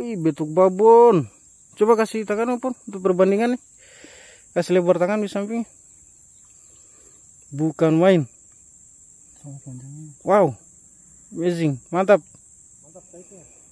Wih, betuk babon. Coba kasih tangan pun untuk perbandingan nih. Kasih lebar tangan di samping. Bukan main. Wow. Amazing. Mantap. Mantap